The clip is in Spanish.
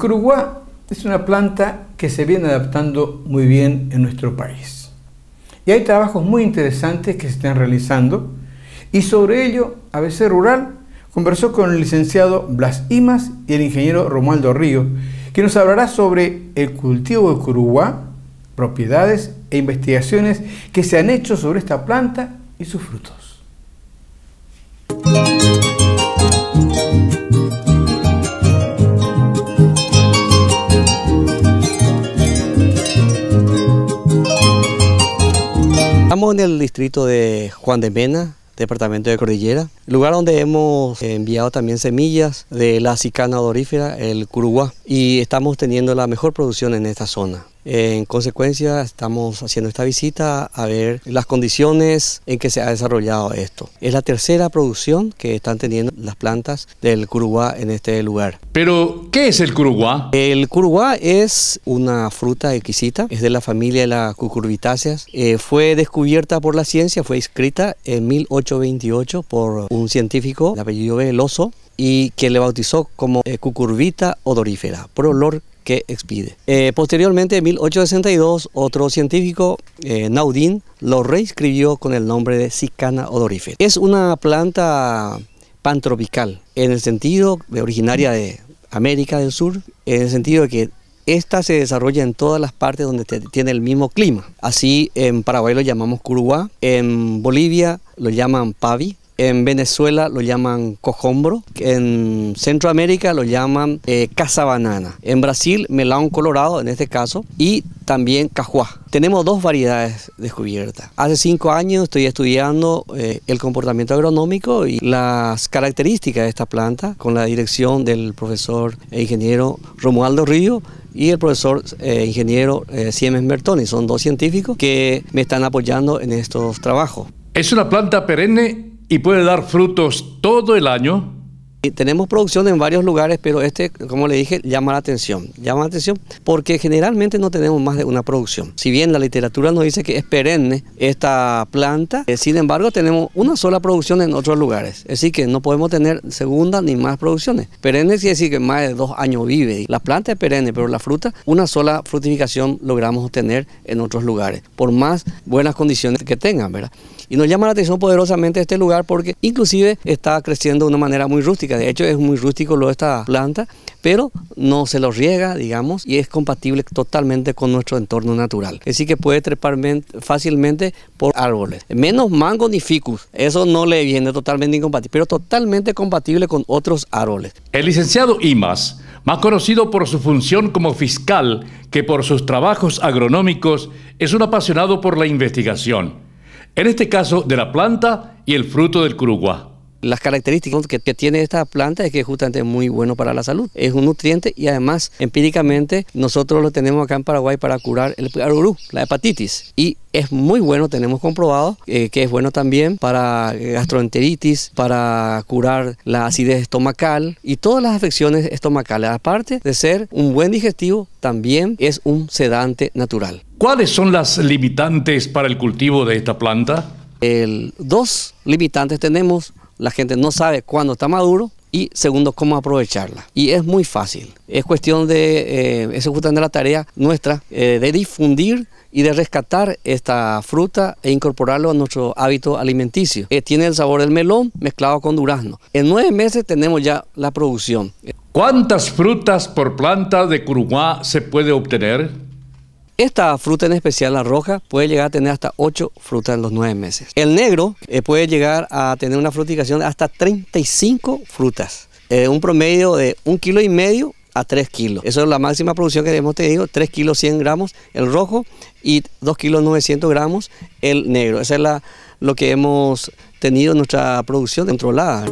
curuguá es una planta que se viene adaptando muy bien en nuestro país. Y hay trabajos muy interesantes que se están realizando. Y sobre ello, ABC Rural conversó con el licenciado Blas Imas y el ingeniero Romualdo Río, que nos hablará sobre el cultivo de curuguá, propiedades e investigaciones que se han hecho sobre esta planta y sus frutos. Estamos en el distrito de Juan de Mena, departamento de Cordillera, lugar donde hemos enviado también semillas de la cicana odorífera, el curuguá, y estamos teniendo la mejor producción en esta zona. En consecuencia, estamos haciendo esta visita a ver las condiciones en que se ha desarrollado esto. Es la tercera producción que están teniendo las plantas del curuguá en este lugar. Pero, ¿qué es el curuguá? El curuguá es una fruta exquisita, es de la familia de las cucurbitáceas. Eh, fue descubierta por la ciencia, fue escrita en 1828 por un científico de apellido Veloso y que le bautizó como eh, cucurbita odorífera, por olor que expide. Eh, posteriormente, en 1862, otro científico, eh, Naudin, lo reescribió con el nombre de Sicana odorifera. Es una planta pantropical, en el sentido de originaria de América del Sur, en el sentido de que esta se desarrolla en todas las partes donde tiene el mismo clima. Así en Paraguay lo llamamos Curuá, en Bolivia lo llaman pavi, en Venezuela lo llaman cojombro, en Centroamérica lo llaman eh, banana, en Brasil melón colorado en este caso y también cajuá. Tenemos dos variedades descubiertas. Hace cinco años estoy estudiando eh, el comportamiento agronómico y las características de esta planta con la dirección del profesor e ingeniero Romualdo Río y el profesor eh, ingeniero eh, Siemens Bertoni. Son dos científicos que me están apoyando en estos trabajos. Es una planta perenne y puede dar frutos todo el año. Y tenemos producción en varios lugares, pero este, como le dije, llama la atención. Llama la atención porque generalmente no tenemos más de una producción. Si bien la literatura nos dice que es perenne esta planta, eh, sin embargo tenemos una sola producción en otros lugares. Así que no podemos tener segunda ni más producciones. Perenne quiere decir que más de dos años vive. La planta es perenne, pero la fruta, una sola fructificación logramos obtener en otros lugares, por más buenas condiciones que tengan, ¿verdad? Y nos llama la atención poderosamente este lugar porque inclusive está creciendo de una manera muy rústica. De hecho, es muy rústico lo de esta planta, pero no se lo riega, digamos, y es compatible totalmente con nuestro entorno natural. Así que puede trepar fácilmente por árboles. Menos mango ni ficus, eso no le viene totalmente incompatible, pero totalmente compatible con otros árboles. El licenciado Imas, más conocido por su función como fiscal que por sus trabajos agronómicos, es un apasionado por la investigación en este caso de la planta y el fruto del curuguá. Las características que, tiene esta planta es que justamente es muy bueno para la salud. Es un nutriente y además empíricamente nosotros lo tenemos acá en Paraguay para curar el arurú, la hepatitis. Y es muy bueno, tenemos comprobado eh, que es bueno también para eh, gastroenteritis, para curar la acidez estomacal y todas las afecciones estomacales. Aparte de ser un buen digestivo, también es un sedante natural. ¿Cuáles son las limitantes para el cultivo de esta planta? El, dos limitantes tenemos. La gente no sabe cuándo está maduro y segundo, cómo aprovecharla. Y es muy fácil. Es cuestión de, eh, es justamente la tarea nuestra, eh, de difundir y de rescatar esta fruta e incorporarlo a nuestro hábito alimenticio. Eh, tiene el sabor del melón mezclado con durazno. En nueve meses tenemos ya la producción. ¿Cuántas frutas por planta de Curumá se puede obtener? Esta fruta en especial, la roja, puede llegar a tener hasta 8 frutas en los 9 meses. El negro eh, puede llegar a tener una fructificación de hasta 35 frutas. Eh, un promedio de un kilo y medio a 3 kilos. Eso es la máxima producción que hemos tenido, 3 kilos 100 gramos el rojo y 2 kilos 900 gramos el negro. Esa es la, lo que hemos tenido en nuestra producción controlada.